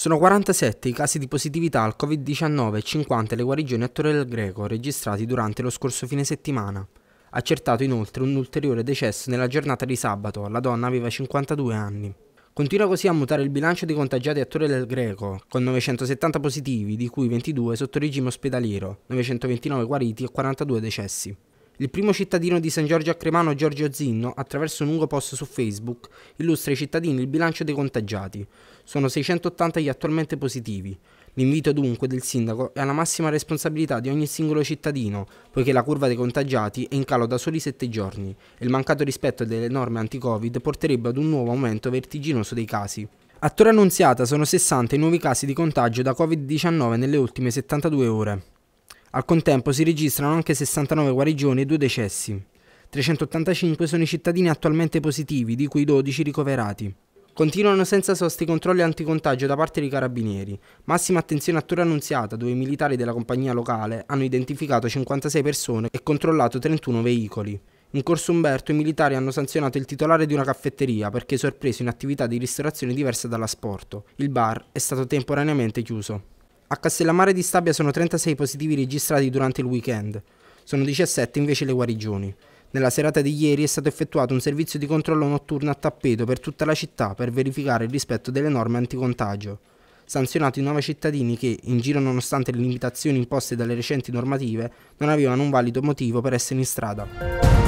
Sono 47 i casi di positività al Covid-19 e 50 le guarigioni a Torre del Greco registrati durante lo scorso fine settimana. Accertato inoltre un ulteriore decesso nella giornata di sabato, la donna aveva 52 anni. Continua così a mutare il bilancio dei contagiati a Torre del Greco, con 970 positivi, di cui 22 sotto regime ospedaliero, 929 guariti e 42 decessi. Il primo cittadino di San Giorgio a Cremano, Giorgio Zinno, attraverso un lungo post su Facebook, illustra ai cittadini il bilancio dei contagiati. Sono 680 gli attualmente positivi. L'invito dunque del sindaco è alla massima responsabilità di ogni singolo cittadino, poiché la curva dei contagiati è in calo da soli 7 giorni e il mancato rispetto delle norme anti-Covid porterebbe ad un nuovo aumento vertiginoso dei casi. A Torre Annunziata sono 60 i nuovi casi di contagio da Covid-19 nelle ultime 72 ore. Al contempo si registrano anche 69 guarigioni e 2 decessi. 385 sono i cittadini attualmente positivi, di cui 12 ricoverati. Continuano senza sosti i controlli anticontagio da parte dei carabinieri. Massima attenzione a Torre Annunziata, dove i militari della compagnia locale hanno identificato 56 persone e controllato 31 veicoli. In Corso Umberto i militari hanno sanzionato il titolare di una caffetteria perché sorpreso in attività di ristorazione diversa dall'asporto. Il bar è stato temporaneamente chiuso. A Castellammare di Stabia sono 36 positivi registrati durante il weekend, sono 17 invece le guarigioni. Nella serata di ieri è stato effettuato un servizio di controllo notturno a tappeto per tutta la città per verificare il rispetto delle norme anticontagio. Sanzionati 9 cittadini che, in giro nonostante le limitazioni imposte dalle recenti normative, non avevano un valido motivo per essere in strada.